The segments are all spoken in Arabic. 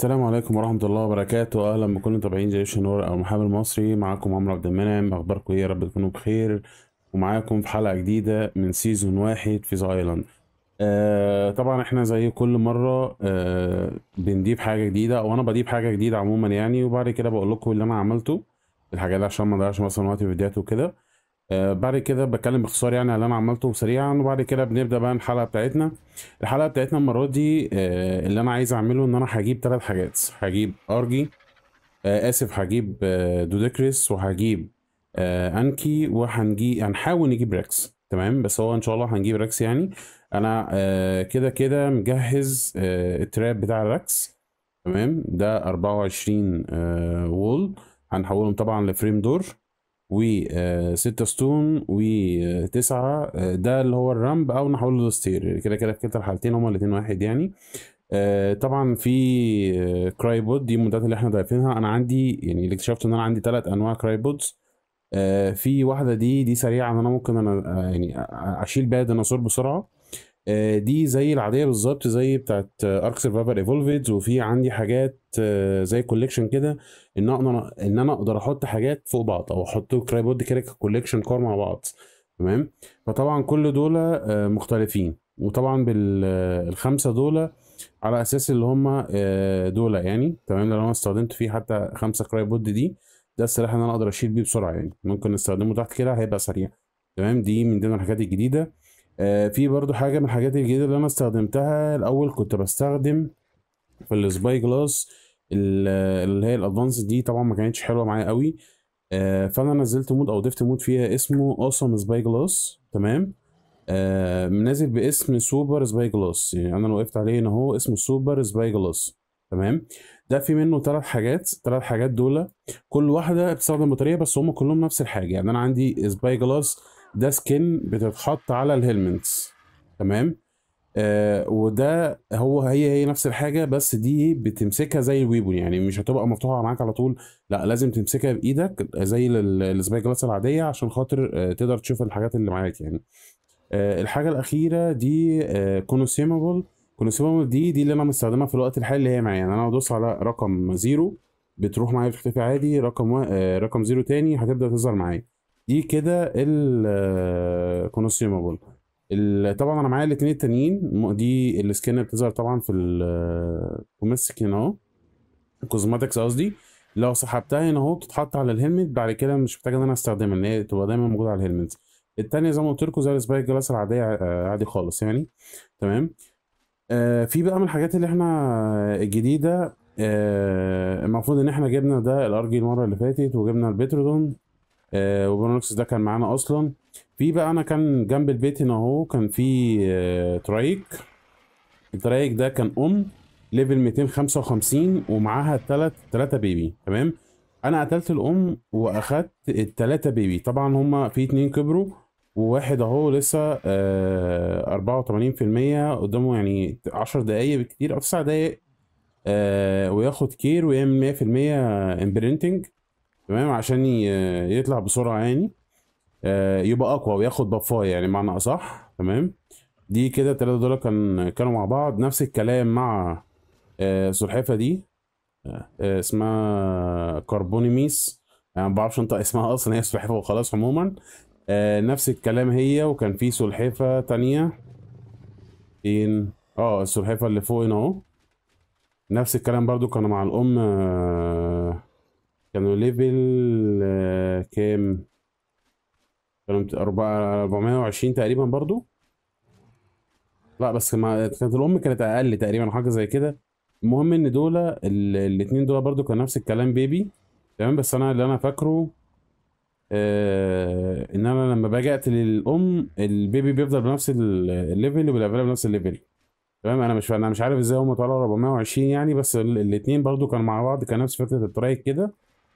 السلام عليكم ورحمة الله وبركاته أهلا بكل متابعين جيش نور أو المحامي المصري معاكم عمرو عبد المنعم أخباركم إيه يا رب تكونوا بخير ومعاكم في حلقة جديدة من سيزون واحد في زايلاند آه طبعا احنا زي كل مرة آه بنضيف حاجة جديدة أو أنا بضيف حاجة جديدة عموما يعني وبعد كده بقول لكم اللي أنا عملته الحاجات دي عشان ما اضيعش مثلا وقت في فيديوهات وكده آه، بعد كده بتكلم باختصار يعني على اللي انا عملته سريعا وبعد كده بنبدا بقى الحلقه بتاعتنا الحلقه بتاعتنا المره دي آه، اللي انا عايز اعمله ان انا هجيب ثلاث حاجات هجيب ارجي آه، اسف هجيب دودكريس وهجيب انكي وهنجي هنحاول نجيب ريكس تمام بس هو ان شاء الله هنجيب ريكس يعني انا كده كده مجهز التراب بتاع الريكس تمام ده 24 وول هنحولهم طبعا لفريم دور و6 ستون و9 آه، ده اللي هو الرامب او نحول له الستير كده كده في كلتا الحالتين هما الاثنين واحد يعني آه، طبعا في كرايبود آه، دي المنتجات اللي احنا ضايفينها انا عندي يعني اللي اكتشفت ان انا عندي ثلاث انواع كرايبودز في واحده دي دي سريعه ان انا ممكن انا يعني اشيل بيها ديناصور بسرعه آه، دي زي العاديه بالظبط زي بتاعت ارك سيرفايفر ايفولفيدز وفي عندي حاجات آه، زي كوليكشن كده ان اقدر ان انا اقدر احط حاجات فوق بعض او احط كرايبود كده كوليكشن كور مع بعض تمام فطبعا كل دول آه، مختلفين وطبعا بالخمسه دول على اساس اللي هم دول يعني تمام لو انا استخدمت فيه حتى خمسه كرايبود دي ده السلاح اللي انا اقدر اشيل بيه بسرعه يعني ممكن استخدمه تحت كده هيبقى سريع تمام دي من ضمن الحاجات الجديده آه، في برضو حاجه من الحاجات الجديده اللي انا استخدمتها الاول كنت بستخدم في السباي جلاس اللي هي الادفانس دي طبعا ما كانتش حلوه معايا قوي آه، فانا نزلت مود او ضفت مود فيها اسمه اوسم سباي جلاس تمام آه، نازل باسم سوبر سباي جلاس يعني انا وقفت عليه هنا اهو اسمه سوبر سباي جلاس تمام ده في منه ثلاث حاجات ثلاث حاجات دول كل واحده بتستخدم بطريقه بس هم كلهم نفس الحاجه يعني انا عندي سباي جلاس ده سكن بتتحط على الهيلمنتس تمام آه وده هو هي هي نفس الحاجه بس دي بتمسكها زي الويبون يعني مش هتبقى مفتوحه معاك على طول لا لازم تمسكها بايدك زي السباي جلاس العاديه عشان خاطر آه تقدر تشوف الحاجات اللي معاك يعني آه الحاجه الاخيره دي آه كونسيومبل دي دي اللي انا مستخدمها في الوقت الحالي اللي هي معايا يعني انا ادوس على رقم زيرو بتروح معايا بتختفي عادي رقم و... آه رقم زيرو تاني هتبدا تظهر معايا دي كده الكونسيومبل آه، طبعا انا معايا الاثنين التانيين دي السكين بتظهر طبعا في الكوميسك آه، هنا اهو الكوزماتكس قصدي لو سحبتها هنا اهو بتتحط على الهلمت بعد كده مش محتاج ان انا استخدمها ان هي تبقى دايما موجوده على الهلمت التانية زي ما قلت لكم زي السبايك جلاس العادية آه، عادي خالص يعني تمام آه في بقى من الحاجات اللي احنا الجديدة آه المفروض ان احنا جبنا ده الار جي المرة اللي فاتت وجبنا البترودون آه وبرونكس ده كان معانا اصلا في بقى انا كان جنب البيت هنا اهو كان في آه، ترايك الترايك ده كان ام ليفل 255 ومعاها ثلاث تلاتة بيبي تمام انا قتلت الام واخدت التلاتة بيبي طبعا هما في اتنين كبروا وواحد اهو لسه آه 84% قدامه يعني 10 دقايق بالكتير او 9 دقايق آه وياخد كير ويعمل 100% امبرنتنج تمام عشان يطلع بسرعه يعني آه، يبقى اقوى وياخد بفاي يعني معنى اصح تمام دي كده التلاته دول كان كانوا مع بعض نفس الكلام مع آه، سلحفه دي آه، اسمها كربونيميس انا يعني ما بعرفش انطق اسمها اصلا هي سلحفه وخلاص عموما نفس الكلام هي وكان في سلحفه تانية فين اه السلحفه اللي فوق هنا اهو نفس الكلام برضو كانوا مع الام كانوا ليفل آه، كام كانوا أربعة 420 تقريبا برضو لا بس ما كانت الام كانت اقل تقريبا حاجه زي كده المهم ان دول الاثنين دول برضو كان نفس الكلام بيبي تمام بس انا اللي انا فاكره آه ان انا لما بجأت للام البيبي بيفضل بنفس الليفل والافلا بنفس الليفل تمام انا مش انا مش عارف ازاي هم طلعوا 420 يعني بس الاثنين برضو كانوا مع بعض كان نفس فكره الترايك كده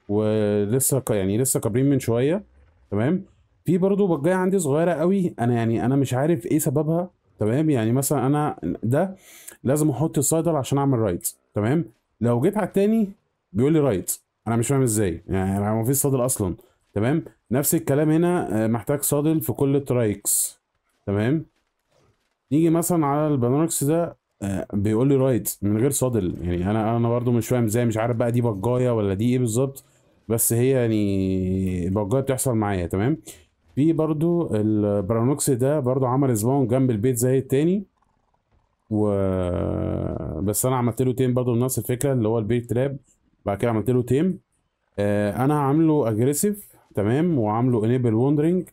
ولسه يعني لسه كابرين من شويه تمام في برضه بجاية عندي صغيره قوي انا يعني انا مش عارف ايه سببها تمام يعني مثلا انا ده لازم احط الصيدل عشان اعمل رايت تمام لو جيت على التاني بيقول لي رايت انا مش فاهم ازاي يعني انا ما فيش صادل اصلا تمام نفس الكلام هنا آه، محتاج صادل في كل الترايكس تمام نيجي مثلا على البانوركس ده آه، بيقول لي رايت من غير صادل يعني انا انا برضو مش فاهم ازاي مش عارف بقى دي بجايه ولا دي ايه بالظبط بس هي يعني البجات بتحصل معايا تمام في برضو البرانوكس ده برضو عمل سباون جنب البيت زي التاني و بس انا عملت له تيم برضو نفس الفكره اللي هو البيت تراب بعد كده عملت له تيم آه انا عامله اجريسيف تمام وعامله انيبل وندرنج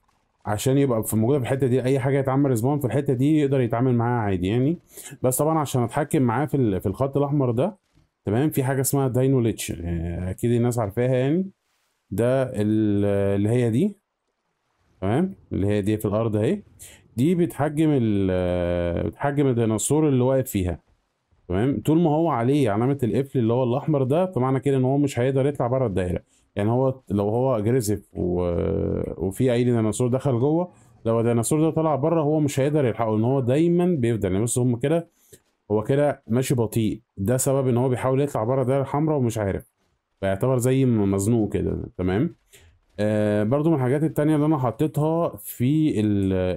عشان يبقى في موجوده في الحته دي اي حاجه يتعمل ريسبون في الحته دي يقدر يتعامل معاها عادي يعني بس طبعا عشان اتحكم معاه في الخط الاحمر ده تمام في حاجه اسمها داينو ليتش آه، اكيد الناس عارفاها يعني ده اللي هي دي تمام اللي هي دي في الارض اهي دي بتحجم ال بتحجم الديناصور اللي واقف فيها تمام طول ما هو عليه علامه القفل اللي هو الاحمر ده فمعنى كده ان هو مش هيقدر يطلع بره الدايره يعني هو لو هو اجريسيف و... وفي اي ديناصور دخل جوه لو الديناصور ده طلع بره هو مش هيقدر يلحقه ان هو دايما بيفضل يعني بص هم كده هو كده ماشي بطيء ده سبب ان هو بيحاول يطلع بره الدايره الحمراء ومش عارف فيعتبر زي مزنوق كده تمام آه برضو من الحاجات التانية اللي انا حطيتها في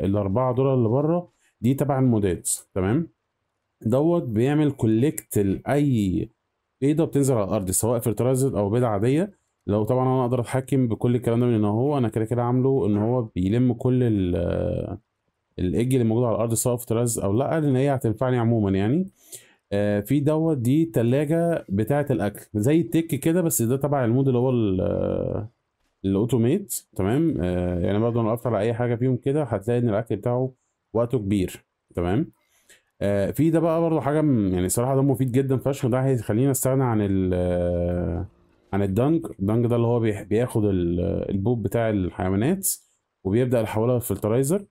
الاربعه دول اللي بره دي تبع المودات تمام دوت بيعمل كوليكت لاي بيضه بتنزل على الارض سواء فيرتلايزر او بيضه عاديه لو طبعا انا اقدر اتحكم بكل الكلام ده من ان هو انا كده كده عامله ان هو بيلم كل ال الايج اللي موجود على الارض سواء في طراز او لا لان هي هتنفعني عموما يعني آه في دوت دي تلاجة بتاعة الاكل زي التك كده بس ده تبع المود اللي هو آه، الاوتوميت تمام آه يعني برضه انا وقفت على اي حاجه فيهم كده هتلاقي ان الاكل بتاعه وقته كبير تمام آه في ده بقى برضه حاجه يعني صراحه ده مفيد جدا فشخ ده هيخلينا استغنى عن ال آه، عن الدنج الدنج ده اللي هو بياخد آه، البوب بتاع الحيوانات وبيبدا يحولها للفلترايزر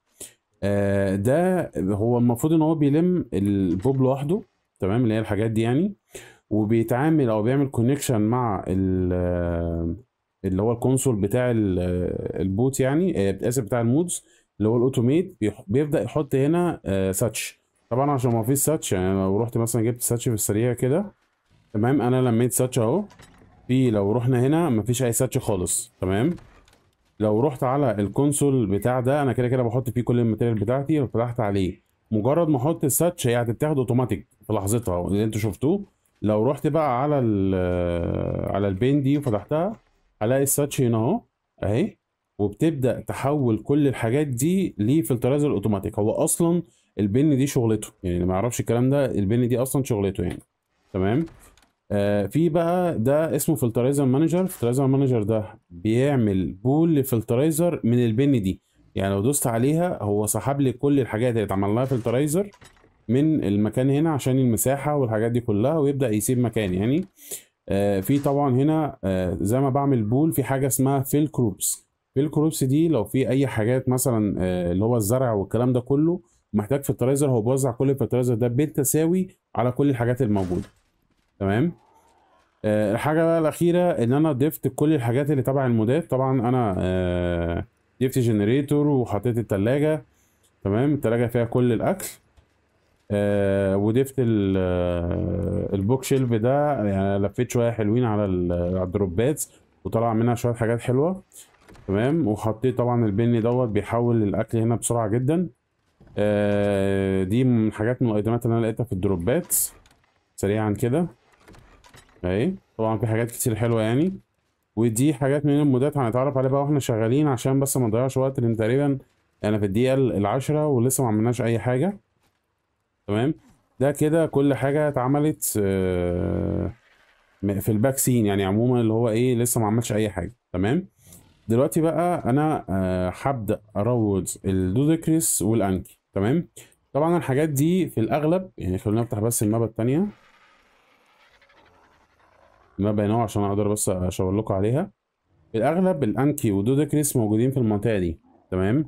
آه، ده هو المفروض ان هو بيلم البوب لوحده تمام اللي هي الحاجات دي يعني وبيتعامل او بيعمل كونكشن مع آه، اللي هو الكونسول بتاع آه، البوت يعني اسف بتاع المودز اللي هو الاوتوميت بيبدا يحط هنا ساتش طبعا عشان ما فيش ساتش يعني لو رحت مثلا جبت ساتش في السريع كده تمام انا لميت ساتش اهو في لو رحنا هنا مفيش اي ساتش خالص تمام لو رحت على الكونسول بتاع ده انا كده كده بحط فيه كل الماتيريال بتاعتي وفتحت عليه مجرد ما احط الساتش هي هتتاخد اوتوماتيك في لحظتها اللي انتوا شفتوه لو رحت بقى على آه، على البين دي وفتحتها هلاقي الساتش هنا اهو اهي وبتبدا تحول كل الحاجات دي لفلترايزر اوتوماتيك هو اصلا البن دي شغلته يعني اللي ما يعرفش الكلام ده البن دي اصلا شغلته يعني تمام آه، في بقى ده اسمه فلترايزر مانجر فلترايزر مانجر ده بيعمل بول لفلترايزر من البن دي يعني لو دوست عليها هو سحب لي كل الحاجات اللي اتعمل لها فلترايزر من المكان هنا عشان المساحه والحاجات دي كلها ويبدا يسيب مكان يعني آه في طبعا هنا آه زي ما بعمل بول في حاجه اسمها فيل كروبس فيل كروبس دي لو في اي حاجات مثلا آه اللي هو الزرع والكلام ده كله محتاج فلترايزر هو بيوزع كل الفلترايزر ده بالتساوي على كل الحاجات الموجوده تمام آه الحاجه بقى الاخيره ان انا ضفت كل الحاجات اللي تبع المودات طبعا انا آه ضفت جنريتور وحطيت التلاجة تمام التلاجة فيها كل الاكل آه وضفت آه، البوك شيلف ده يعني لفيت شويه حلوين على الدروبات وطلع منها شويه حاجات حلوه تمام وحطيت طبعا البن دوت بيحول الاكل هنا بسرعه جدا آه دي من حاجات من الايتمات اللي انا لقيتها في الدروبات سريعا كده اهي طبعا في حاجات كتير حلوه يعني ودي حاجات من المودات هنتعرف عليها بقى واحنا شغالين عشان بس ما نضيعش وقت لان تقريبا انا يعني في الدقيقه العاشره ولسه ما عملناش اي حاجه تمام ده كده كل حاجه اتعملت آه، في الباك سين يعني عموما اللي هو ايه لسه ما عملش اي حاجه تمام دلوقتي بقى انا آه، هبدا اروض الدودكريس والانكي تمام طبعا الحاجات دي في الاغلب يعني خلونا نفتح بس المابا الثانيه ما بينه عشان اقدر بس اشاور لكم عليها الاغلب الانكي ودودكريس موجودين في المنطقه دي تمام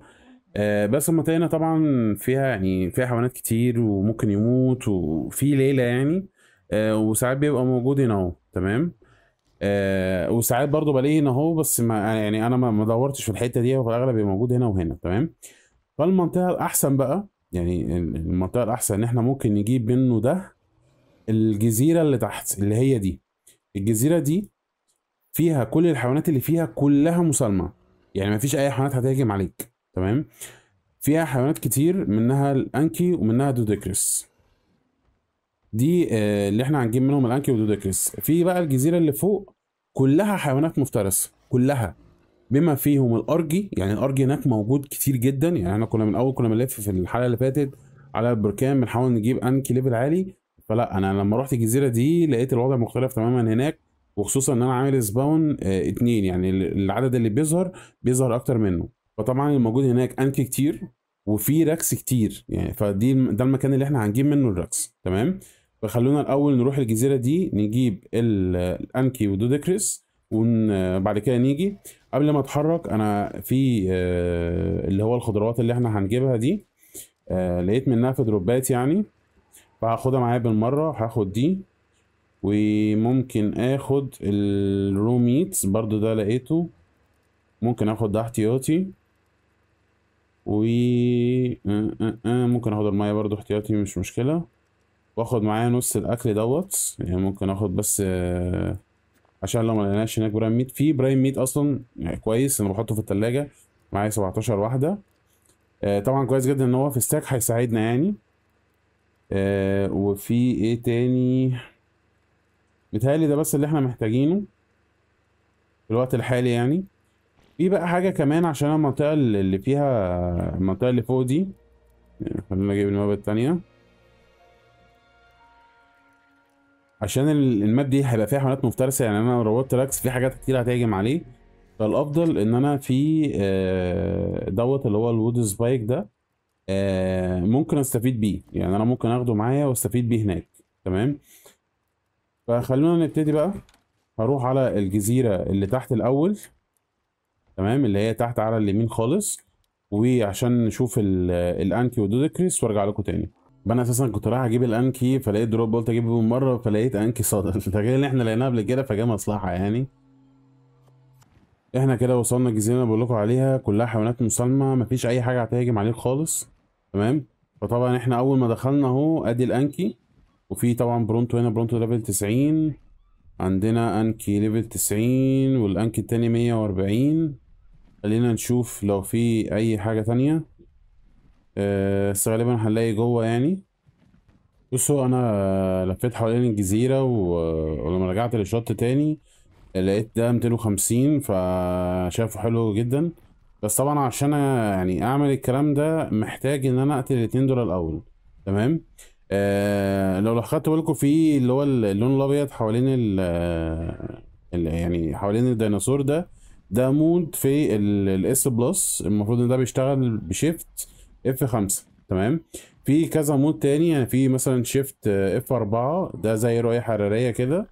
آه بس المنطقه هنا طبعا فيها يعني فيها حيوانات كتير وممكن يموت وفي ليله يعني آه وساعات بيبقى موجود هنا اهو تمام آه وساعات برضو بلاقيه هنا اهو بس ما يعني انا ما دورتش في الحته دي هو في الاغلب موجود هنا وهنا تمام فالمنطقه الاحسن بقى يعني المنطقه الاحسن ان احنا ممكن نجيب منه ده الجزيره اللي تحت اللي هي دي الجزيره دي فيها كل الحيوانات اللي فيها كلها مسالمه يعني مفيش اي حيوانات هتهاجم عليك تمام فيها حيوانات كتير منها الانكي ومنها دودكريس دي آه، اللي احنا هنجيب منهم الانكي ودودكريس في بقى الجزيره اللي فوق كلها حيوانات مفترسه كلها بما فيهم الارجي يعني الارجي هناك موجود كتير جدا يعني احنا كنا من اول كنا بنلف في الحلقه اللي فاتت على البركان بنحاول نجيب انكي ليفل عالي فلا انا لما رحت الجزيره دي لقيت الوضع مختلف تماما هناك وخصوصا ان انا عامل سباون اه اتنين يعني العدد اللي بيظهر بيظهر اكتر منه فطبعا الموجود هناك انك كتير وفي ركس كتير يعني فدي ده المكان اللي احنا هنجيب منه الركس تمام فخلونا الاول نروح الجزيره دي نجيب الانكي ودودكريس وبعد كده نيجي قبل ما اتحرك انا في آه، اللي هو الخضروات اللي احنا هنجيبها دي آه، لقيت منها في دروبات يعني فهاخدها معايا بالمرة هاخد دي وممكن اخد الروميتس برضو ده لقيته ممكن اخد ده احتياطي و آه، آه، آه، ممكن اخد المايه برضو احتياطي مش مشكلة واخد معايا نص الاكل دوت يعني ممكن اخد بس عشان لو ملقناش هناك برايم ميت في برايم ميت اصلا يعني كويس انا بحطه في التلاجة معايا سبعتاشر واحدة طبعا كويس جدا ان هو في ستاك هيساعدنا يعني آه وفي ايه تاني متهيألي ده بس اللي احنا محتاجينه في الوقت الحالي يعني في بقى حاجة كمان عشان المنطقة اللي فيها المنطقة اللي فوق دي آه، خلينا نجيب الماب التانية عشان الماب دي هيبقى فيها حيوانات مفترسة يعني انا لو تراكس راكس في حاجات كتير هتهاجم عليه فالافضل ان انا في آه، دوت اللي هو الوود سبايك ده آه، ممكن استفيد بيه يعني انا ممكن اخده معايا واستفيد بيه هناك تمام فخلونا نبتدي بقى هروح على الجزيرة اللي تحت الاول تمام اللي هي تحت على اليمين خالص وعشان نشوف الانكي ودودكريس وارجع لكم تاني انا اساسا كنت رايح اجيب الانكي فلقيت دروب قلت اجيبه من مره فلقيت انكي صادر تخيل ان احنا لقيناها قبل كده فجاي مصلحه يعني احنا كده وصلنا الجزيره اللي بقول لكم عليها كلها حيوانات مسالمه مفيش اي حاجه هتهاجم عليه خالص تمام فطبعا احنا اول ما دخلنا اهو ادي الانكي وفي طبعا برونتو هنا برونتو ليفل 90 عندنا انكي ليفل 90 والانكي التاني 140 خلينا نشوف لو في اي حاجه تانية أه بس غالبا هنلاقي جوه يعني بصوا انا لفيت حوالين الجزيره ولما رجعت للشط تاني لقيت ده 250 فشافه حلو جدا بس طبعا عشان يعني اعمل الكلام ده محتاج ان انا اقتل الاتنين دول الاول تمام آه لو خدتوا بالكم في اللي هو اللون الابيض حوالين ال يعني حوالين الديناصور ده ده مود في الاس بلس المفروض ان ده بيشتغل بشيفت اف 5 تمام في كذا مود تاني يعني في مثلا شيفت اف 4 ده زي رؤيه حراريه كده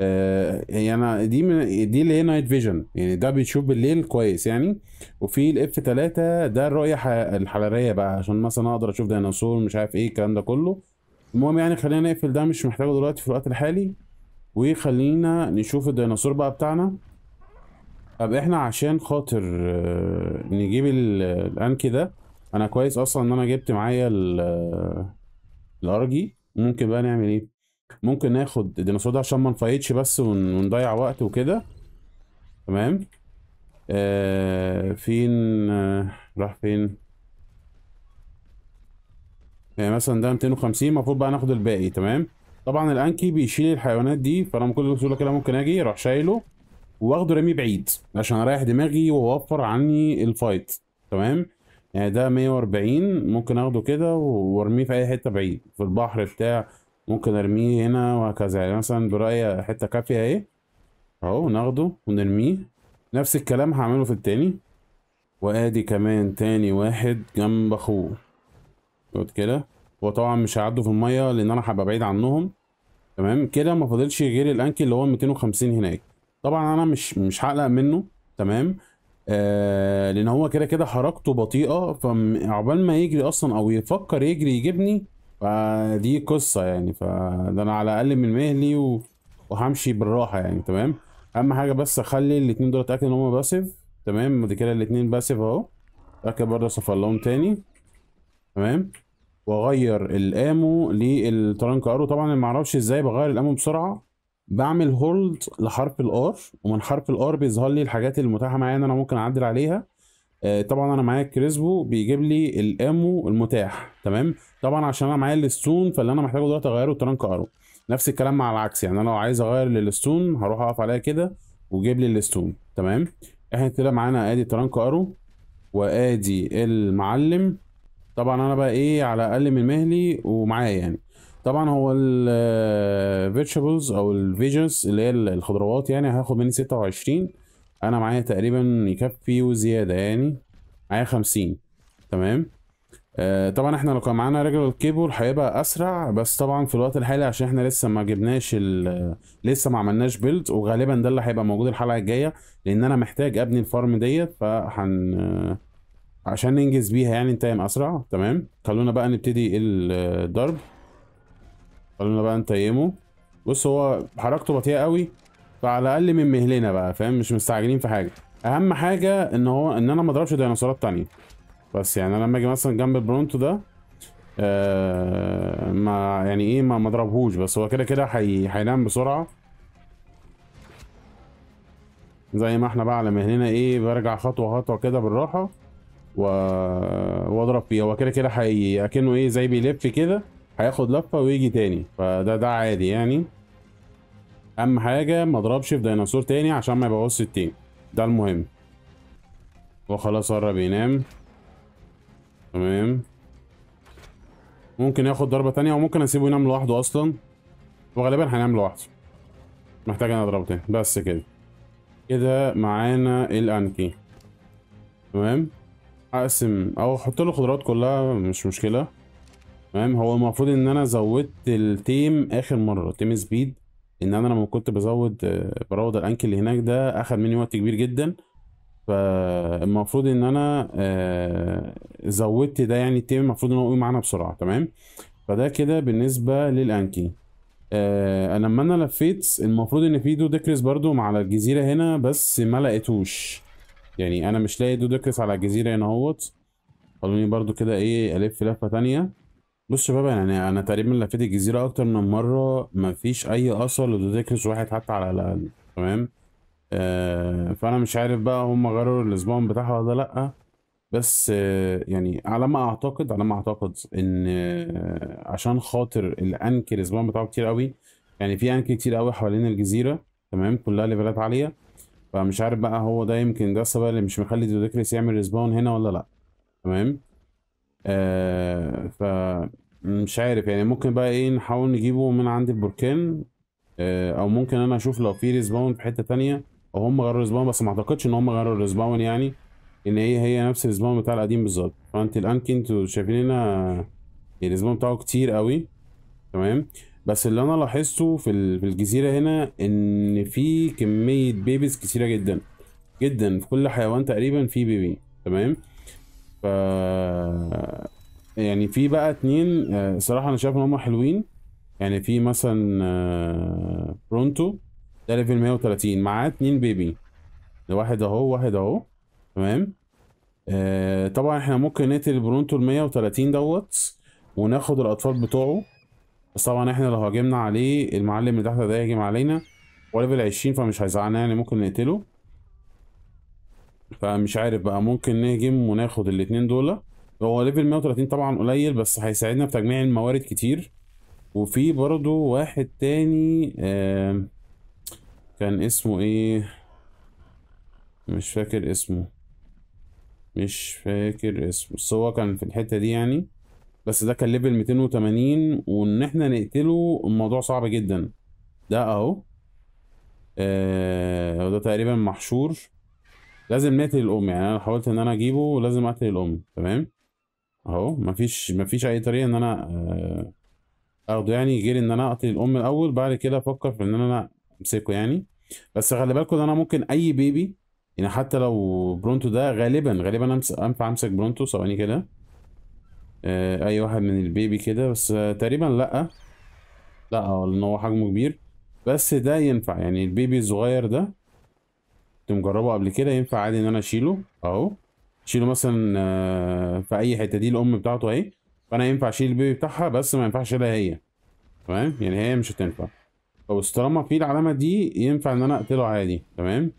آه يعني انا دي من دي اللي هي نايت فيجن يعني ده بيشوف بالليل كويس يعني وفي الاف 3 ده الرؤيه الحراريه بقى عشان مثلا اقدر اشوف ديناصور مش عارف ايه الكلام ده كله المهم يعني خلينا نقفل ده مش محتاجه دلوقتي في الوقت الحالي وخلينا نشوف الديناصور بقى بتاعنا طب احنا عشان خاطر آه، نجيب الانكي ده انا كويس اصلا ان انا جبت معايا آه، الارجي ممكن بقى نعمل ايه ممكن ناخد الديناصور ده عشان ما نفايتش بس ونضيع وقت وكده تمام آه فين آه راح فين يعني مثلا ده 250 المفروض بقى ناخد الباقي تمام طبعا الانكي بيشيل الحيوانات دي فانا بكل سهوله كده ممكن اجي اروح شايله واخده رامي بعيد عشان اريح دماغي واوفر عني الفايت تمام يعني ده 140 ممكن اخده كده وارميه في اي حته بعيد في البحر بتاع ممكن ارميه هنا وهكذا يعني مثلا برايه حته كافيه اهي اهو ناخده ونرميه نفس الكلام هعمله في التاني وادي كمان تاني واحد جنب اخوه يقعد كده وطبعا مش هيعدوا في الميه لان انا هبقى بعيد عنهم تمام كده ما فاضلش غير الانكل اللي هو 250 هناك طبعا انا مش مش هقلق منه تمام آه لان هو كده كده حركته بطيئه فعقبال ما يجري اصلا او يفكر يجري يجيبني فدي قصه يعني فده انا على الاقل من مهلي و... وهمشي بالراحه يعني تمام اهم حاجه بس اخلي الاثنين دول اتاكد ان هم باسيف تمام ودي كده الاثنين باسيف اهو اتاكد برضه اصفر لهم تاني تمام واغير الامو للترانك ارو طبعا ما اعرفش ازاي بغير الامو بسرعه بعمل هولد لحرف الار ومن حرف الار بيظهر لي الحاجات المتاحه معايا ان انا ممكن اعدل عليها آه، طبعا انا معايا الكريسبو بيجيب لي الامو المتاح تمام طبعا عشان انا معايا الستون فاللي انا محتاجه دلوقتي اغيره ترانك ارو نفس الكلام مع العكس يعني انا لو عايز اغير للستون هروح اقف عليها كده وجيب لي الستون تمام احنا كده معانا ادي ترانك ارو وادي المعلم طبعا انا بقى ايه على اقل من مهلي ومعايا يعني طبعا هو الفيجيتابلز آه، او الفيجنز اللي هي الخضروات يعني هاخد مني 26 انا معايا تقريبا يكفي وزياده يعني معايا 50 تمام آه طبعا احنا لو كان معانا رجل الكيبل هيبقى اسرع بس طبعا في الوقت الحالي عشان احنا لسه ما جبناش لسه ما عملناش بيلد وغالبا ده اللي هيبقى موجود الحلقه الجايه لان انا محتاج ابني الفارم ديت فهن آه عشان ننجز بيها يعني نتايم اسرع تمام خلونا بقى نبتدي الضرب خلونا بقى نتيمه بص هو حركته بطيئه قوي فعلى الاقل من مهلنا بقى فاهم مش مستعجلين في حاجه اهم حاجه ان هو ان انا ما اضربش ديناصورات تانية بس يعني انا لما اجي مثلا جنب البرونتو ده آه ما يعني ايه ما ما اضربهوش بس هو كده كده هينام بسرعه زي ما احنا بقى على مهلنا ايه برجع خطوه خطوه كده بالراحه و... واضرب فيه هو كده كده حي... اكنه ايه زي بيلف كده هياخد لفه ويجي تاني فده ده عادي يعني اهم حاجه ما اضربش في ديناصور تاني عشان ما يبوظش التيم ده المهم هو خلاص قرب ينام تمام ممكن ياخد ضربه تانية او ممكن اسيبه ينام لوحده اصلا وغالبا هينام لوحده محتاج انا اضربه تاني بس كده كده معانا الانكي تمام اقسم او احط له خضروات كلها مش مشكله تمام هو المفروض ان انا زودت التيم اخر مره تيم سبيد ان انا لما كنت بزود بروض الانكل اللي هناك ده اخد مني وقت كبير جدا فالمفروض ان انا آه، زودت ده يعني التيم المفروض ان هو يقوم معانا بسرعه تمام فده كده بالنسبه للانكي آه انا لما انا لفيت المفروض ان في دودكريس ديكريس برضو على الجزيره هنا بس ما لقيتوش يعني انا مش لاقي دودكريس على الجزيره هنا اهوت خلوني برضو كده ايه الف لفه تانية بص يا شباب يعني انا تقريبا لفيت الجزيره اكتر من مره مفيش اي اثر لدوديكريس واحد حتى على الاقل تمام آه فانا مش عارف بقى هم غيروا الاسبوعن بتاعها ولا لا بس آه يعني على ما اعتقد على ما اعتقد ان آه عشان خاطر الانك الاسبوعن بتاعه كتير قوي يعني في انك كتير قوي حوالين الجزيره تمام كلها ليفلات عاليه فمش عارف بقى هو ده يمكن ده السبب اللي مش مخلي دوديكريس يعمل ريسبون هنا ولا لا تمام آه ف مش عارف يعني ممكن بقى ايه نحاول نجيبه من عند البركان آه او ممكن انا اشوف لو في ريسباون في حته ثانيه او هم غيروا ريسباون بس ما اعتقدش ان هم غيروا ريسباون يعني ان هي هي نفس الريسباون بتاع القديم بالظبط فانت الان انتوا شايفين هنا الريسباون بتاعه كتير قوي تمام بس اللي انا لاحظته في الجزيره هنا ان في كميه بيبيز كتيره جدا جدا في كل حيوان تقريبا في بيبي تمام ف يعني في بقى اتنين آه، صراحة انا شايف ان هم حلوين يعني في مثلا آه، برونتو ده ليفل 130 معاه اتنين بيبي واحد اهو واحد اهو تمام آه، طبعا احنا ممكن نقتل برونتو ال 130 دوت وناخد الاطفال بتوعه بس طبعا احنا لو هاجمنا عليه المعلم اللي تحت ده هيهاجم علينا هو ليفل 20 فمش هيزعلنا يعني ممكن نقتله فمش عارف بقى ممكن نهجم وناخد الاتنين دول هو ليفل 130 طبعا قليل بس هيساعدنا في تجميع الموارد كتير وفي برضو واحد تاني آه كان اسمه ايه مش فاكر اسمه مش فاكر اسمه بس هو كان في الحتة دي يعني بس ده كان ليفل 280 وان احنا نقتله الموضوع صعب جدا ده اهو آه ده تقريبا محشور لازم نقتل الام يعني انا حاولت ان انا اجيبه ولازم اقتل الام تمام اهو مفيش مفيش اي طريقه ان انا آه، اخده يعني غير ان انا اقتل الام الاول بعد كده افكر في ان انا امسكه يعني بس خلي بالكم ان انا ممكن اي بيبي يعني حتى لو برونتو ده غالبا غالبا انفع امسك برونتو ثواني كده آه، اي واحد من البيبي كده بس تقريبا لا لا لان هو حجمه كبير بس ده ينفع يعني البيبي الصغير ده كنت مجربه قبل كده ينفع عادي ان انا اشيله اهو اشيله مثلا آه، في اي حته دي الام بتاعته اهي فانا ينفع اشيل البيبي بتاعها بس ما ينفعش اشيلها هي تمام يعني هي مش هتنفع بس طالما في العلامه دي ينفع ان انا اقتله عادي تمام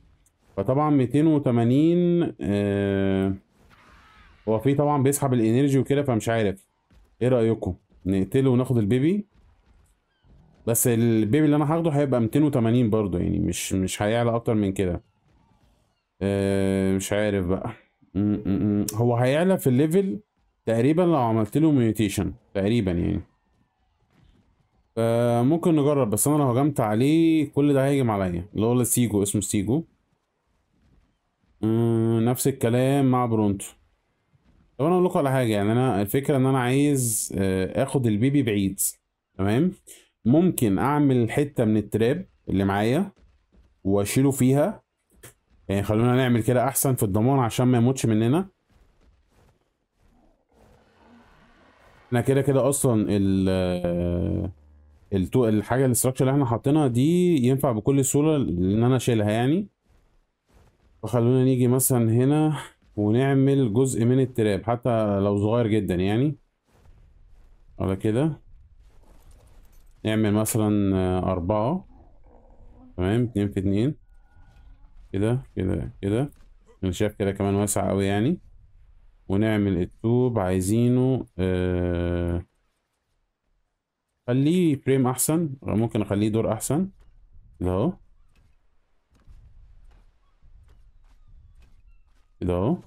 فطبعا 280 آه هو في طبعا بيسحب الانرجي وكده فمش عارف ايه رايكم نقتله وناخد البيبي بس البيبي اللي انا هاخده هيبقى 280 برضه يعني مش مش هيعلى اكتر من كده آه، مش عارف بقى هو هيعلى في الليفل تقريبا لو عملت له ميوتيشن تقريبا يعني آه، ممكن نجرب بس انا لو هجمت عليه كل ده هيجم عليا اللي هو سيجو اسمه سيجو آه، نفس الكلام مع برونتو طب انا اقول لكم على حاجه يعني انا الفكره ان انا عايز اخد البيبي بعيد تمام ممكن اعمل حته من التراب اللي معايا واشيله فيها يعني خلونا نعمل كده احسن في الضمان عشان ما يموتش مننا احنا كده كده اصلا ال آه، التو الحاجه الاستراكشر اللي احنا حاطينها دي ينفع بكل سهوله ان انا اشيلها يعني فخلونا نيجي مثلا هنا ونعمل جزء من التراب حتى لو صغير جدا يعني على كده نعمل مثلا آه، أربعة تمام اتنين في اتنين كده كده كده انا شايف كده كمان واسع قوي يعني ونعمل التوب عايزينه آه خليه فريم احسن ممكن اخليه دور احسن كده اهو كده اهو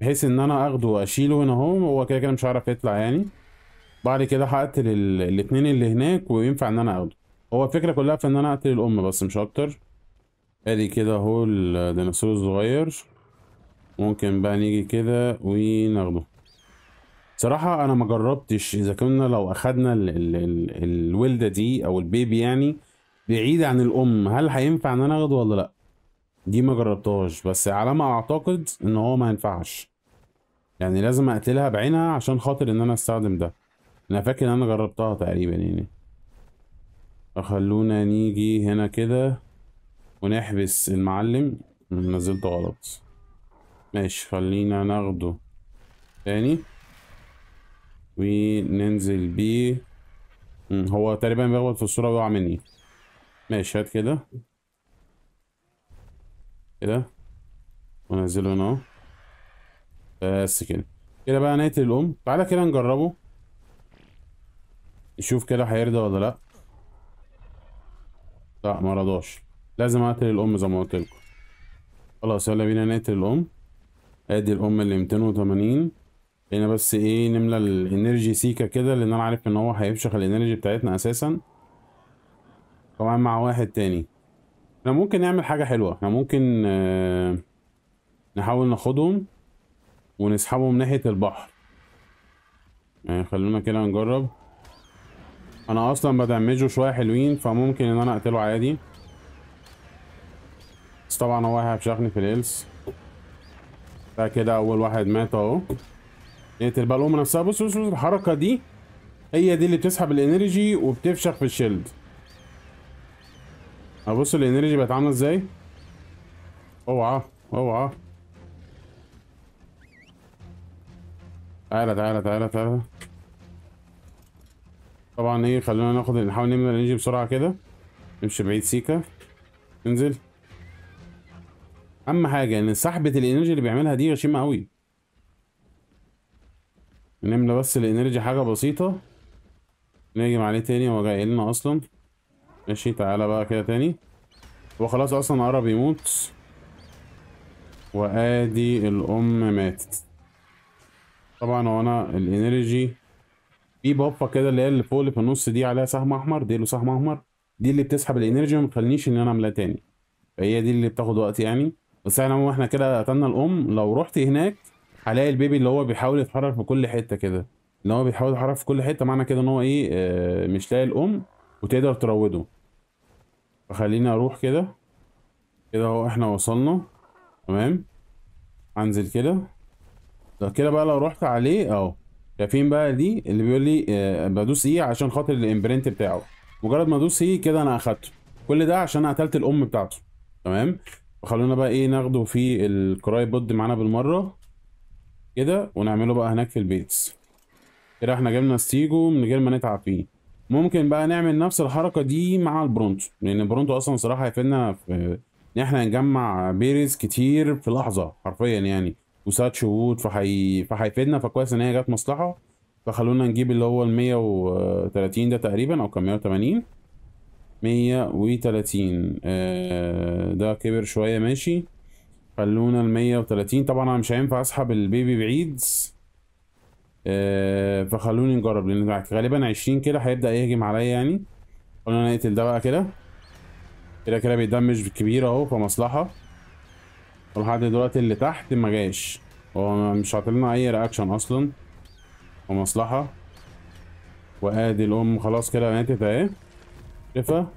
بحيث ان انا اخده واشيله هنا اهو هو كده كده مش هيعرف يطلع يعني بعد كده هقتل الاتنين اللي هناك وينفع ان انا اخده هو الفكره كلها في ان انا اقتل الام بس مش اكتر ادي كده اهو الديناصور الصغير ممكن بقى نيجي كده وناخده صراحة انا ما جربتش اذا كنا لو اخدنا ال الـ الـ الولدة دي او البيبي يعني بعيد عن الام هل هينفع ان انا اخده ولا لا دي ما جربتهاش بس على ما اعتقد ان هو ما ينفعش يعني لازم اقتلها بعينها عشان خاطر ان انا استخدم ده انا فاكر ان انا جربتها تقريبا يعني خلونا نيجي هنا كده ونحبس المعلم نزلته غلط ماشي خلينا ناخده تاني وننزل بيه هو تقريبا بيغلط في الصورة ويقع مني ماشي هات كده كده ونزله هنا بس كده كده بقى نقتل الأم تعالى كده نجربه نشوف كده هيرضى ولا لأ لأ مرضاش لازم اقتل الام زي ما قلت لكم خلاص يلا بينا نقتل الام ادي الام اللي 280 بقينا بس ايه نملى الانرجي سيكا كده لان انا عارف ان هو هيفشخ الانرجي بتاعتنا اساسا طبعا مع واحد تاني احنا ممكن نعمل حاجة حلوة احنا ممكن آه، نحاول ناخدهم ونسحبهم ناحية البحر يعني خلونا كده نجرب انا اصلا بدمجه شوية حلوين فممكن ان انا اقتله عادي بس طبعا هو هيفشخني في الالس ده كده اول واحد مات اهو نقتل بقى الام نفسها بص بص بص الحركه دي هي دي اللي بتسحب الانرجي وبتفشخ في الشيلد ابص الانرجي بقت عامله ازاي اوعى اوعى تعالى تعالى تعالى تعالى طبعا ايه خلونا ناخد نحاول نملى الانرجي بسرعه كده نمشي بعيد سيكا ننزل اهم حاجه ان سحبه الانرجي اللي بيعملها دي غشيمه قوي نملى بس الانرجي حاجه بسيطه نهجم عليه تاني هو جاي لنا اصلا ماشي تعالى بقى كده تاني هو خلاص اصلا قرب يموت وادي الام ماتت طبعا هو انا الانرجي في بابا كده اللي هي اللي فوق اللي في النص دي عليها سهم احمر دي له سهم احمر دي اللي بتسحب الانرجي وما تخلينيش ان انا املاه تاني فهي دي اللي بتاخد وقت يعني بس احنا احنا كده قتلنا الام لو رحت هناك هلاقي البيبي اللي هو بيحاول يتحرك في كل حته كده ان هو بيحاول يتحرك في كل حته معنى كده ان هو ايه آه مش لاقي الام وتقدر تروده فخليني اروح كده كده اهو احنا وصلنا تمام انزل كده ده كده بقى لو رحت عليه اهو شايفين بقى دي اللي بيقول لي آه بدوس ايه عشان خاطر الامبرنت بتاعه مجرد ما ادوس ايه كده انا اخدته كل ده عشان انا قتلت الام بتاعته تمام خلونا بقى ايه ناخده في الكراي بود معانا بالمره كده ونعمله بقى هناك في البيت كده احنا جبنا ستيجو من غير ما نتعب فيه ممكن بقى نعمل نفس الحركه دي مع البرونتو لان البرونتو اصلا صراحه هيفيدنا في ان احنا نجمع بيريز كتير في لحظه حرفيا يعني وسات شهود فحي... فحيفيدنا فكويس ان هي جت مصلحه فخلونا نجيب اللي هو ال 130 ده تقريبا او كان 180 مية وتلاتين آه، ده كبر شوية ماشي خلونا المية وتلاتين طبعا انا مش هينفع اسحب البيبي بعيد آه، فخلوني نجرب لان غالبا عشرين كده هيبدأ يهجم عليا يعني خلونا نقتل ده بقى كده كده كده بيدمج كبير اهو فمصلحه ولحد دلوقتي اللي تحت ما جاش هو مش عاطلنا اي رياكشن اصلا ومصلحة وادي الام خلاص كده ماتت اهي شايفها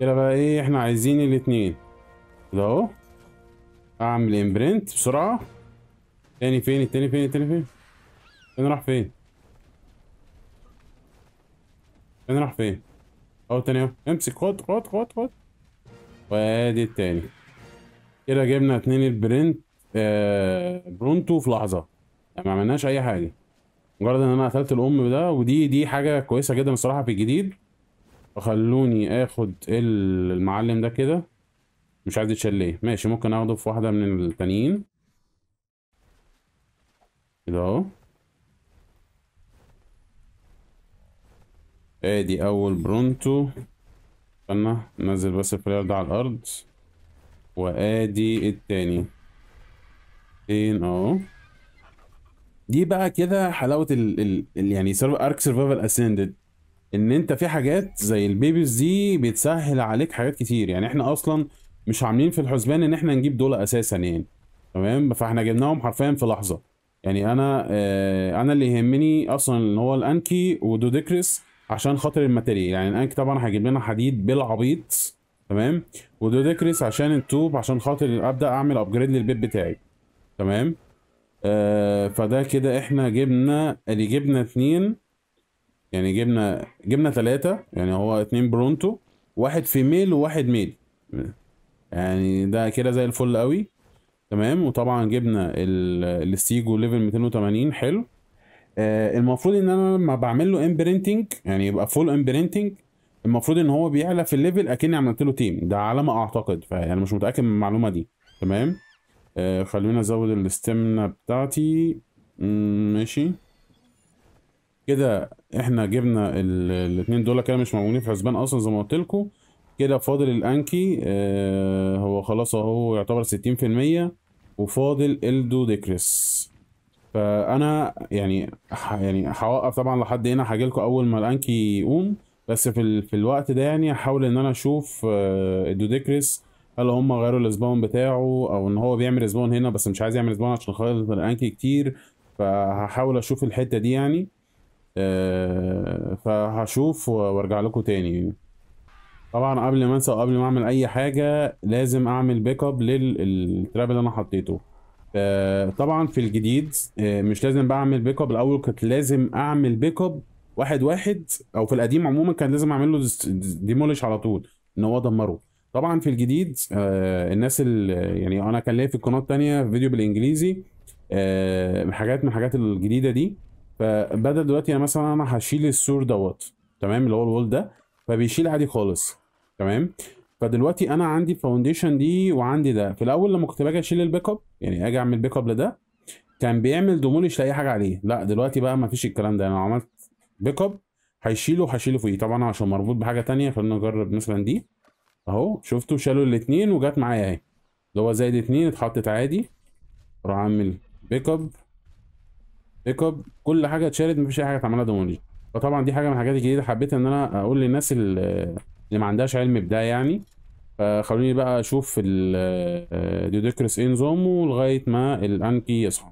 كده بقى ايه احنا عايزين الاثنين كده اهو اعمل امبرنت بسرعه تاني فين التاني فين التاني فين فين راح فين فين راح فين اهو تاني اهو امسك خد خد خد خد وادي التاني كده جبنا اتنين البرنت آه برونتو في لحظه يعني ما عملناش اي حاجه مجرد ان انا قتلت الام ده ودي دي حاجه كويسه جدا الصراحه في الجديد فخلوني اخد المعلم ده كده مش عايز يتشال ليه ماشي ممكن اخده في واحده من التانيين كده اهو ادي اول برونتو استنى نزل بس الفلير ده على الارض وادي التاني فين اهو دي بقى كده حلاوه ال ال يعني ارك سرفايفل اسندد ان انت في حاجات زي البيبيز دي بتسهل عليك حاجات كتير يعني احنا اصلا مش عاملين في الحسبان ان احنا نجيب دول اساسا يعني تمام فاحنا جبناهم حرفيا في لحظه يعني انا آه انا اللي يهمني اصلا ان هو الانكي ودوديكريس عشان خاطر الماتيريال يعني الانكي طبعا هيجيب لنا حديد بالعبيط تمام ودوديكريس عشان التوب عشان خاطر ابدا اعمل ابجريد للبيت بتاعي تمام آه فده كده احنا جبنا اللي جبنا اثنين يعني جبنا جبنا ثلاثة يعني هو اتنين برونتو واحد فيميل وواحد ميل يعني ده كده زي الفل قوي تمام وطبعا جبنا السيجو ليفل 280 حلو آه المفروض ان انا لما بعمل له امبرنتنج يعني يبقى فول امبرنتنج المفروض ان هو بيعلى في الليفل اكني عملت له تيم ده على ما اعتقد فانا مش متاكد من المعلومه دي تمام آه خلينا نزود الاستمنه بتاعتي ماشي كده احنا جبنا الاثنين دول كده مش موجودين في حسبان اصلا زي ما قلت لكم كده فاضل الانكي آه هو خلاص اهو يعتبر ستين في المية وفاضل الدوديكريس فانا يعني يعني هوقف طبعا لحد هنا هاجي لكم اول ما الانكي يقوم بس في ال... في الوقت ده يعني هحاول ان انا اشوف آه الدوديكريس هل هم غيروا الاسبون بتاعه او ان هو بيعمل اسبون هنا بس مش عايز يعمل اسبون عشان خاطر الانكي كتير فهحاول اشوف الحته دي يعني آه، فهشوف وارجع لكم تاني طبعا قبل ما انسى وقبل ما اعمل اي حاجه لازم اعمل باك اب للتراب اللي انا حطيته آه، طبعا في الجديد آه، مش لازم بعمل باك اب الاول كنت لازم اعمل باك اب واحد واحد او في القديم عموما كان لازم اعمل له ديموليش على طول ان هو ادمره طبعا في الجديد الناس اللي يعني انا كان ليا في القناه الثانيه فيديو بالانجليزي حاجات من الحاجات الجديده دي فبدل دلوقتي انا يعني مثلا انا هشيل السور دوت تمام اللي هو الوول ده فبيشيل عادي خالص تمام فدلوقتي انا عندي الفاونديشن دي وعندي ده في الاول لما كنت باجي اشيل البيك اب يعني اجي اعمل بيك اب لده كان بيعمل دومولش لاي حاجه عليه لا دلوقتي بقى ما فيش الكلام ده انا لو عملت بيك اب هيشيله هشيله فوقيه طبعا عشان مربوط بحاجه ثانيه خلينا نجرب مثلا دي اهو شفتوا شالوا الاثنين وجت معايا اهي اللي هو زائد اثنين اتحطت عادي راح اعمل بيك اب بيك اب كل حاجه اتشالت مفيش اي حاجه اتعملها ديموليشن فطبعا دي حاجه من الحاجات الجديده حبيت ان انا اقول للناس اللي ما عندهاش علم بده يعني فخلوني بقى اشوف الديودكرس ايه نظامه لغايه ما الانكي يصحى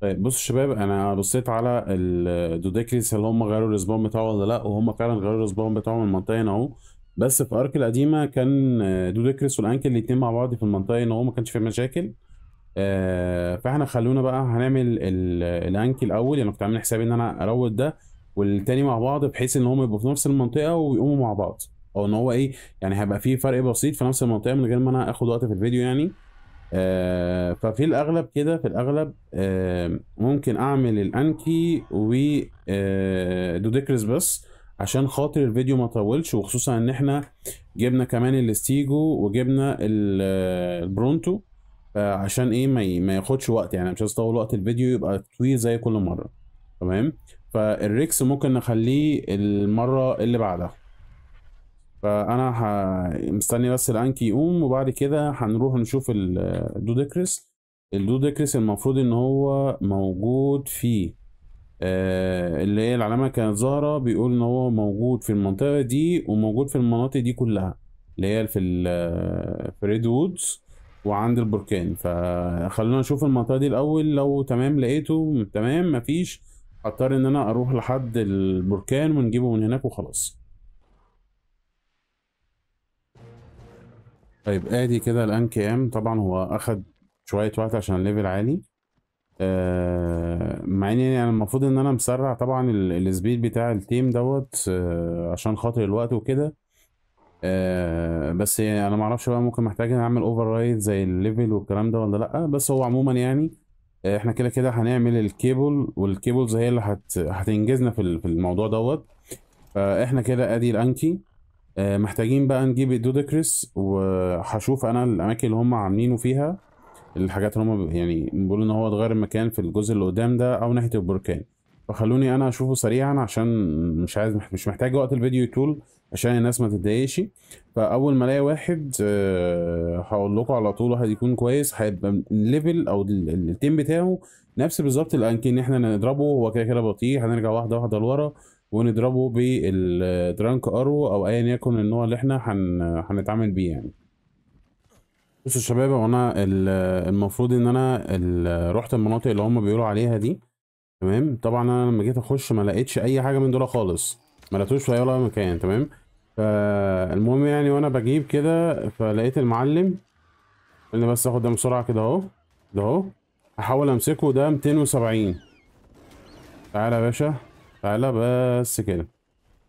طيب بصوا الشباب انا بصيت على الدوديكريس اللي هم غيروا الريسبون بتاعه ولا لا وهم فعلا غيروا الريسبون بتاعه من المنطقه اهو بس في ارك القديمه كان دوديكريس والانكل الاتنين مع بعض في المنطقه هنا اهو ما كانش في مشاكل آه، فاحنا خلونا بقى هنعمل الانكي الاول يعني كنت عامل حسابي ان انا اروض ده والتاني مع بعض بحيث ان هم يبقوا في نفس المنطقه ويقوموا مع بعض او ان هو ايه يعني هيبقى في فرق بسيط في نفس المنطقه من غير ما انا اخد وقت في الفيديو يعني آه ففي الاغلب كده في الاغلب آه ممكن اعمل الانكي و آه بس عشان خاطر الفيديو ما طولش وخصوصا ان احنا جبنا كمان الاستيجو وجبنا البرونتو عشان ايه ما ما ياخدش وقت يعني مش عايز اطول وقت الفيديو يبقى طويل زي كل مره تمام فالريكس ممكن نخليه المره اللي بعدها فانا ه... مستني بس الانكي يقوم وبعد كده هنروح نشوف الدودكريس الدودكريس المفروض ان هو موجود في آه اللي هي العلامه كانت ظاهره بيقول ان هو موجود في المنطقه دي وموجود في المناطق دي كلها اللي هي في الريد آه، وودز وعند البركان فخلونا نشوف المنطقه دي الاول لو تمام لقيته تمام مفيش هضطر ان انا اروح لحد البركان ونجيبه من هناك وخلاص طيب ادي كده الان كام طبعا هو اخد شويه وقت عشان ليفل عالي آه مع ان يعني المفروض ان انا مسرع طبعا السبيد بتاع التيم دوت آه عشان خاطر الوقت وكده آه، بس يعني انا ما اعرفش بقى ممكن محتاج اعمل اوفر رايد زي الليفل والكلام ده ولا لا بس هو عموما يعني آه، احنا كده كده هنعمل الكيبل والكيبلز هي اللي هت... هتنجزنا في في الموضوع دوت فاحنا آه، كده ادي الانكي محتاجين بقى نجيب الدودكريس وهشوف انا الاماكن اللي هم عاملينه فيها الحاجات اللي هم يعني بيقولوا ان هو اتغير المكان في الجزء اللي قدام ده او ناحيه البركان فخلوني انا اشوفه سريعا عشان مش عايز مش محتاج وقت الفيديو يطول عشان الناس ما تتضايقش فاول ما الاقي واحد آه، هقول لكم على طول واحد يكون كويس هيبقى الليفل او التيم بتاعه نفس بالظبط ان احنا نضربه هو كده كده بطيء هنرجع واحده واحده لورا ونضربه بالدرانك ارو او ايا يكن النوع اللي احنا هنتعامل بيه يعني بصوا الشباب شباب وانا المفروض ان انا رحت المناطق اللي هم بيقولوا عليها دي تمام طبعا انا لما جيت اخش ما لقيتش اي حاجه من دول خالص ما لقيتوش في اي ولا مكان تمام فالمهم يعني وانا بجيب كده فلقيت المعلم قلنا بس اخد ده بسرعه كده اهو ده اهو هحاول امسكه ده 270 تعالى يا باشا تعالى بس كده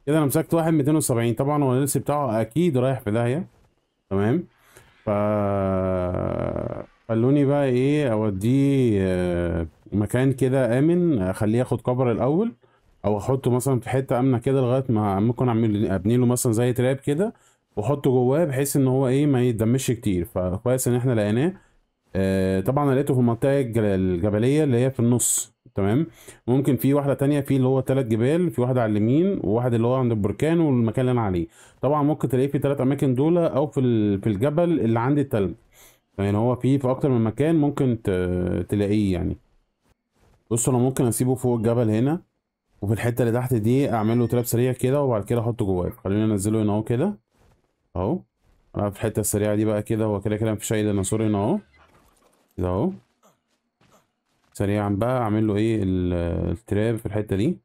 كده انا مسكت واحد 270 طبعا هو اللبس بتاعه اكيد رايح في داهيه تمام ف خلوني بقى ايه اوديه آه، مكان كده امن اخليه ياخد كبر الاول او احطه مثلا في حته امنه كده لغايه ما ممكن اعمل ابني له مثلا زي تراب كده واحطه جواه بحيث ان هو ايه ما يتدمش كتير فكويس ان احنا لقيناه آه طبعا لقيته في المنطقه الجبليه اللي هي في النص تمام ممكن في واحده تانية في اللي هو ثلاث جبال في واحده على اليمين وواحد اللي هو عند البركان والمكان اللي انا عليه طبعا ممكن تلاقيه في ثلاث اماكن دول او في في الجبل اللي عند التلج يعني هو في في اكتر من مكان ممكن تلاقيه يعني بصوا انا ممكن اسيبه فوق الجبل هنا وفي الحته اللي تحت دي اعمل له تراب سريع كده وبعد كده احطه جواه خلينا انزله هنا اهو كده اهو انا في الحته السريعه دي بقى كده هو كده كده مفيش اي ديناصور هنا اهو كده اهو سريعا بقى اعمل له ايه التراب في الحته دي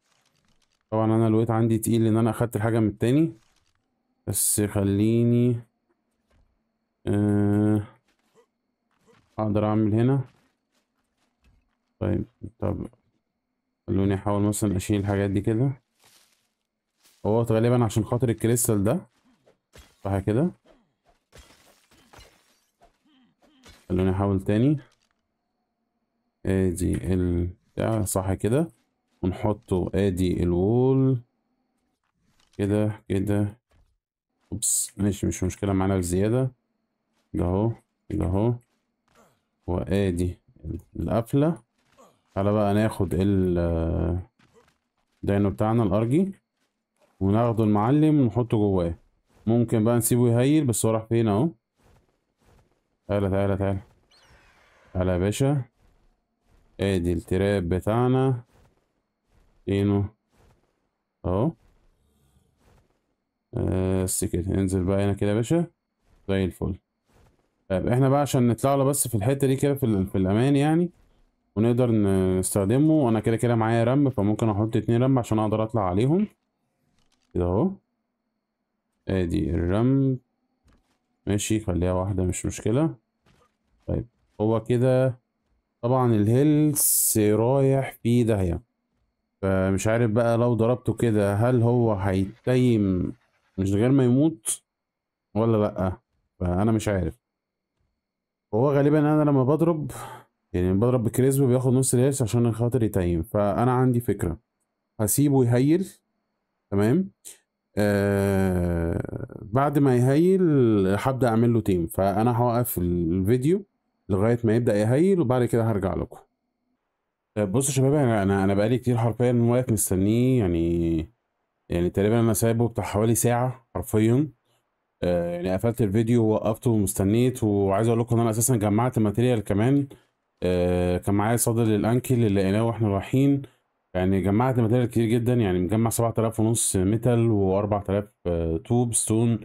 طبعا انا الويت عندي تقيل لان انا اخدت الحاجه من التاني بس خليني آه، اقدر اعمل هنا طيب طب خلوني احاول مثلا اشيل الحاجات دي كده هو غالبا عشان خاطر الكريستال ده صح كده خلوني احاول تاني ادي البتاع صح كده ونحطه ادي الول كده كده اوبس ماشي مش مشكلة معانا بزيادة ده اهو ده اهو وادي القفلة تعالى بقى ناخد ال داينو بتاعنا الارجي وناخده المعلم ونحطه جواه ممكن بقى نسيبه يهيل بس هو راح فين اهو تعالى تعالى تعالى تعالى يا باشا ادي التراب بتاعنا فينه اهو بس كده آه، انزل بقى هنا كده يا باشا زي الفل طيب احنا بقى عشان نطلع له بس في الحته دي كده في, في الامان يعني ونقدر نستخدمه وانا كده كده معايا رم فممكن احط اتنين رم عشان اقدر اطلع عليهم كده اهو ادي الرم ماشي خليها واحدة مش مشكلة طيب هو كده طبعا الهيلث رايح في داهية فمش عارف بقى لو ضربته كده هل هو هيتيم مش غير ما يموت ولا لأ فأنا مش عارف هو غالبا أنا لما بضرب يعني بضرب بكريسبو بياخد نص الهيلث عشان خاطر يتيم فانا عندي فكره هسيبه يهيل تمام آه بعد ما يهيل هبدا اعمل له تيم فانا هوقف الفيديو لغايه ما يبدا يهيل وبعد كده هرجع لكم طيب بصوا يا شباب انا انا بقالي كتير حرفيا واقف مستنيه يعني يعني تقريبا انا سايبه بتاع حوالي ساعه حرفيا آه يعني قفلت الفيديو ووقفته ومستنيت وعايز اقول لكم ان انا اساسا جمعت ماتريال كمان آه، كان معايا صدر للانكل اللي لقيناه واحنا رايحين يعني جمعت ماتيريال كتير جدا يعني مجمع 7000 ونص ميتال و4000 آه، توب ستون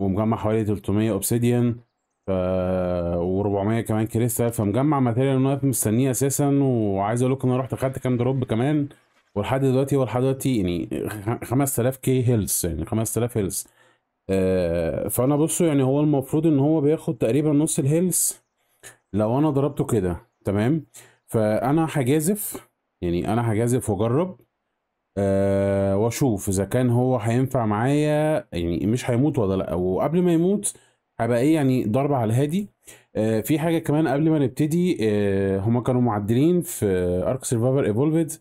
ومجمع حوالي 300 اوبسيديان و400 كمان كريستال فمجمع ماتيريال انا مستنيه اساسا وعايز اقول لكم انا رحت خدت كام دروب كمان ولحد دلوقتي هو لحد دلوقتي يعني 5000 كي هيلز يعني 5000 هيلز آه، فانا بصوا يعني هو المفروض ان هو بياخد تقريبا نص الهيلز لو انا ضربته كده تمام فانا هجازف يعني انا هجازف واجرب أه واشوف اذا كان هو هينفع معايا يعني مش هيموت ولا لا وقبل ما يموت هبقى ايه يعني ضرب على الهادي آه في حاجة كمان قبل ما نبتدي آه هما كانوا معدلين في ارك سيرفايفر ايفولفد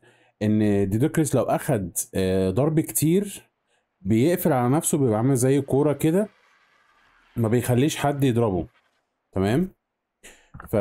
ان ديدوكريس لو اخد آه ضرب كتير بيقفل على نفسه بيبقى عامل زي كورة كده ما بيخليش حد يضربه تمام ف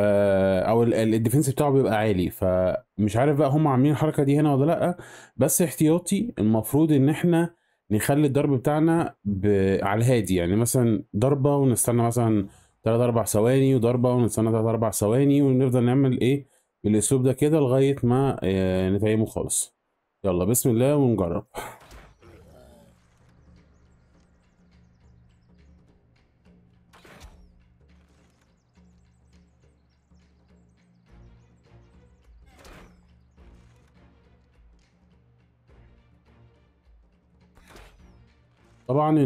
او الديفنس بتاعه بيبقى عالي فمش عارف بقى هم عاملين الحركه دي هنا ولا لا بس احتياطي المفروض ان احنا نخلي الضرب بتاعنا ب... على الهادي يعني مثلا ضربه ونستنى مثلا 3 4 ثواني وضربه ونستنى 3 4 ثواني ونفضل نعمل ايه بالاسلوب ده كده لغايه ما آه، نتعيمه خالص يلا بسم الله ونجرب طبعا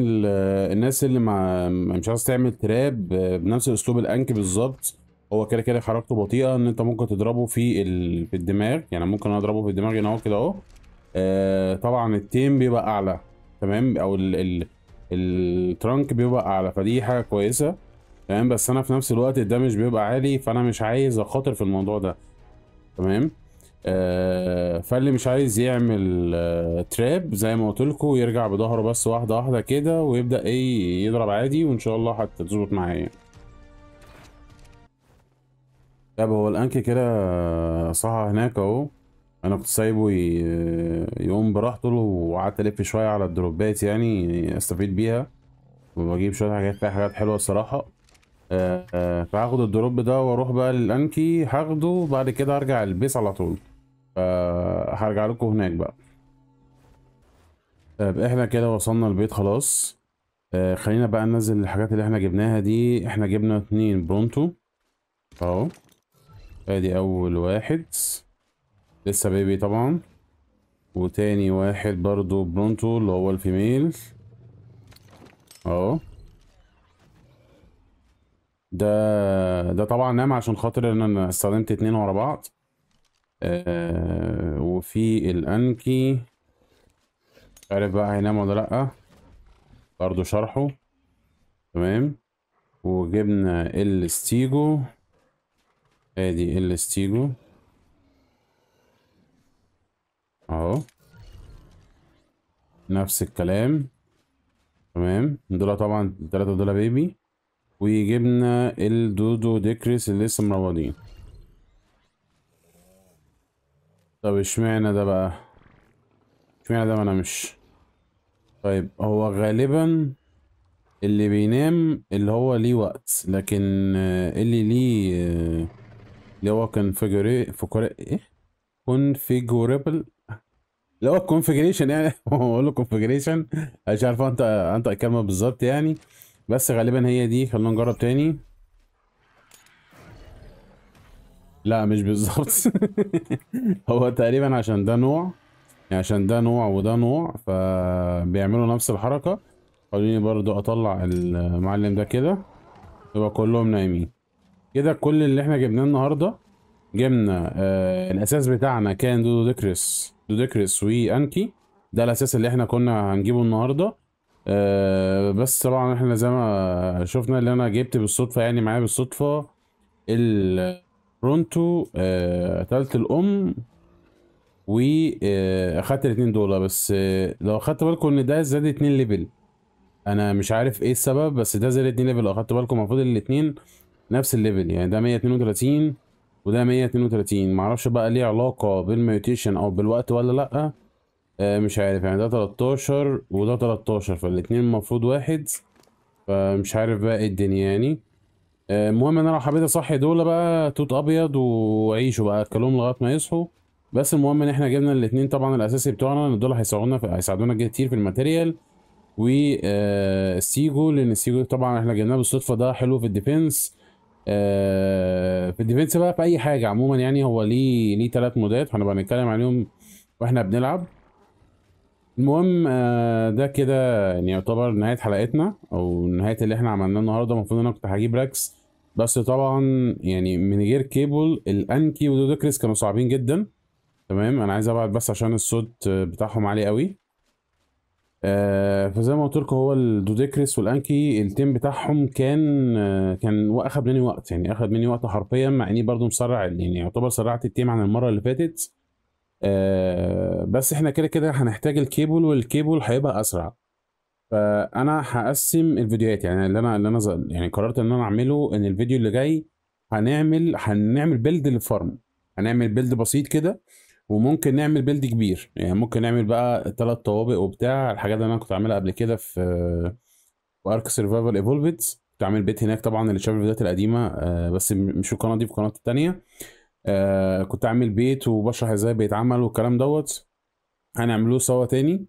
الناس اللي ما مش عايز تعمل تراب آه، بنفس اسلوب الانك بالظبط هو كده كده حركته بطيئه ان انت ممكن تضربه في ال... في الدماغ يعني ممكن اضربه في الدماغ هنا يعني اهو كده اهو آه، طبعا التيم بيبقى اعلى تمام او ال... ال... الترنك بيبقى اعلى فدي حاجه كويسه تمام بس انا في نفس الوقت الدمج بيبقى عالي فانا مش عايز اخاطر في الموضوع ده تمام آه، فاللي مش عايز يعمل آه، تراب زي ما قلت لكم يرجع بظهره بس واحده واحده كده ويبدا ايه يضرب عادي وان شاء الله هتظبط معايا طب هو الانك كده صحى هناك اهو انا كنت سايبه يقوم براحته وقعدت الف شويه على الدروبات يعني استفيد بيها وبجيب شويه حاجات فيها حاجات حلوه الصراحه آه، فهاخد الدروب ده واروح بقى للانكي هاخده بعد كده ارجع البيس على طول هرجع لكم هناك بقى طب احنا كده وصلنا البيت خلاص آه خلينا بقى ننزل الحاجات اللي احنا جبناها دي احنا جبنا اتنين برونتو اهو ادي اول واحد لسه بيبي طبعا وتاني واحد برضو برونتو اللي هو الفيميل اهو ده ده طبعا نام عشان خاطر ان انا استخدمت اتنين ورا بعض آه، وفي الانكي مش عارف بقى هينام ولا لا برضه شرحه تمام وجبنا الستيجو ادي الستيجو اهو نفس الكلام تمام دول طبعا التلاتة دول بيبي وجبنا الدودو ديكريس اللي لسه مروضين طب اشمعنى ده بقى اشمعنى ده ما انا مش طيب هو غالبا اللي بينام اللي هو ليه وقت لكن اللي ليه اللي هو كونفيجوري فكر ايه كونفجريبل اللي هو كونفجريشن يعني بقول له كونفجريشن مش عارف انت انت الكلمه بالظبط يعني بس غالبا هي دي خلونا نجرب تاني لا مش بالظبط هو تقريبا عشان ده نوع يعني عشان ده نوع وده نوع فبيعملوا نفس الحركة خليني برضو اطلع المعلم ده كده يبقى كلهم نايمين كده كل اللي احنا جبناه النهارده جبنا آه الاساس بتاعنا كان دودو ديكريس دودو ديكريس وانكي ده الاساس اللي احنا كنا هنجيبه النهارده آه بس طبعا احنا زي ما شفنا اللي انا جبت بالصدفه يعني معايا بالصدفه ال برونتو آه، قتلت الام واخدت آه، الاتنين دول بس آه، لو اخدت بالكم ان ده زاد اتنين ليفل انا مش عارف ايه السبب بس ده زاد اتنين ليفل لو اخدت بالكم المفروض الاتنين نفس الليفل يعني ده 132 وده 132 معرفش بقى ليه علاقه بالميوتيشن او بالوقت ولا لا آه مش عارف يعني ده 13 وده 13 فالاتنين المفروض واحد فمش عارف بقى ايه الدنيا يعني المهم انا لو حبيت اصحي دول بقى توت ابيض وعيشوا بقى اكلهم لغايه ما يصحوا بس المهم ان احنا جبنا الاثنين طبعا الاساسي بتوعنا ان دول هيساعدونا في... هيساعدونا كتير في الماتيريال آه، السيجو لان السيجو طبعا احنا جبناه بالصدفه ده حلو في الديفنس آه، في الديفنس بقى في اي حاجه عموما يعني هو ليه ليه ثلاث مودات هنبقى نتكلم عليهم واحنا بنلعب المهم آه، ده كده يعني يعتبر نهايه حلقتنا او نهايه اللي احنا عملناه النهارده المفروض انا كنت هجيب راكس بس طبعا يعني من غير كيبل الانكي ودودكريس كانوا صعبين جدا تمام انا عايز ابعد بس عشان الصوت آه، بتاعهم عالي قوي آه فزي ما قلت لكم هو الدوديكريس والانكي التيم بتاعهم كان آه كان اخد مني وقت يعني اخد مني وقت حرفيا مع اني برضو مسرع يعني يعتبر سرعت التيم عن المره اللي فاتت آه بس احنا كده كده هنحتاج الكيبل والكيبل هيبقى اسرع فانا هقسم الفيديوهات يعني اللي انا اللي انا يعني قررت ان انا اعمله ان الفيديو اللي جاي هنعمل هنعمل بيلد للفارم هنعمل بيلد بسيط كده وممكن نعمل بيلد كبير يعني ممكن نعمل بقى ثلاث طوابق وبتاع الحاجات اللي انا كنت عاملها قبل كده في وارك سرفايفل ايفولفد كنت عامل بيت هناك طبعا اللي شاف الفيديوهات القديمه آه، بس مش في القناه دي في القناه الثانيه آه، كنت عامل بيت وبشرح ازاي بيتعمل والكلام دوت هنعمله سوا تاني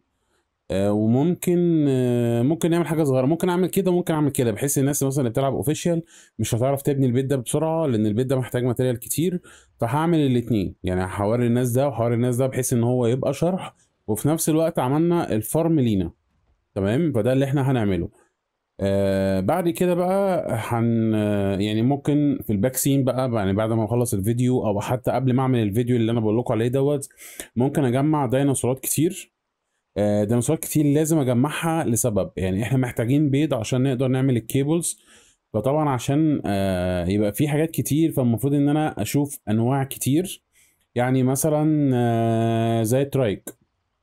آه، وممكن آه، ممكن نعمل حاجه صغيره ممكن اعمل كده ممكن اعمل كده بحيث الناس مثلا اللي بتلعب اوفيشال مش هتعرف تبني البيت ده بسرعه لان البيت ده محتاج ماتيريال كتير فهعمل الاثنين يعني هوري الناس ده وهوري الناس ده بحيث ان هو يبقى شرح وفي نفس الوقت عملنا الفارم لينا تمام فده اللي احنا هنعمله آه بعد كده بقى هن آه، يعني ممكن في الباك سين بقى يعني بعد ما اخلص الفيديو او حتى قبل ما اعمل الفيديو اللي انا بقول لكم عليه دوت ممكن اجمع ديناصورات كتير آه، ده مسؤول كتير لازم اجمعها لسبب يعني احنا محتاجين بيض عشان نقدر نعمل الكيبلز فطبعا عشان آه، يبقى في حاجات كتير فالمفروض ان انا اشوف انواع كتير يعني مثلا آه، زي الترايك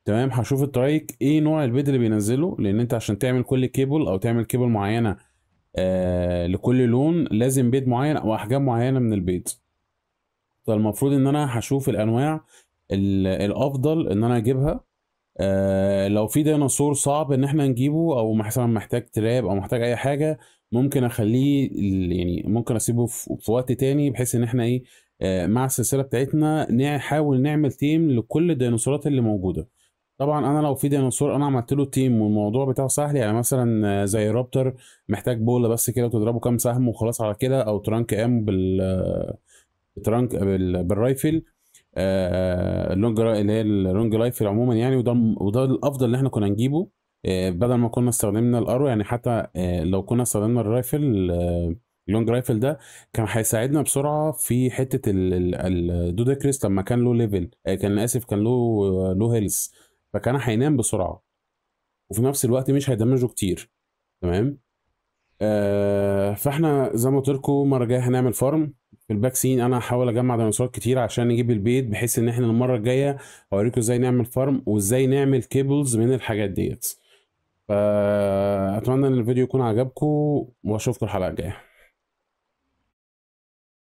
تمام هشوف الترايك ايه نوع البيض اللي بينزله لان انت عشان تعمل كل كيبل او تعمل كيبل معينه لكل لون لازم بيض معين او احجام معينه من البيض فالمفروض ان انا هشوف الانواع الافضل ان انا اجيبها آه، لو في ديناصور صعب ان احنا نجيبه او مثلا محتاج تراب او محتاج اي حاجه ممكن اخليه يعني ممكن اسيبه في وقت تاني بحيث ان احنا ايه آه، مع السلسله بتاعتنا نحاول نعمل تيم لكل الديناصورات اللي موجوده طبعا انا لو في ديناصور انا عملت له تيم والموضوع بتاعه سهل يعني مثلا زي رابتر محتاج بوله بس كده وتضربه كام سهم وخلاص على كده او ترانك ام بال ترانك بالرايفل اللونج آه، اللي هي اللونج لايف عموما يعني وده وده الافضل اللي احنا كنا نجيبه آه، بدل ما كنا استخدمنا الارو يعني حتى آه، لو كنا استخدمنا الرايفل اللونج رايفل ده كان هيساعدنا بسرعه في حته الدودا كريست لما كان له ليفل كان اسف كان له له هيلث فكان هينام بسرعه وفي نفس الوقت مش هيدمجه كتير تمام آه فاحنا زي ما قلت لكم المره الجايه هنعمل فارم في الباكسين انا هحاول اجمع ديناصورات كتير عشان نجيب البيت بحيث ان احنا المره الجايه اوريكم ازاي نعمل فارم وازاي نعمل كيبلز من الحاجات ديت فاتمنى ان الفيديو يكون عجبكم واشوفكم الحلقه الجايه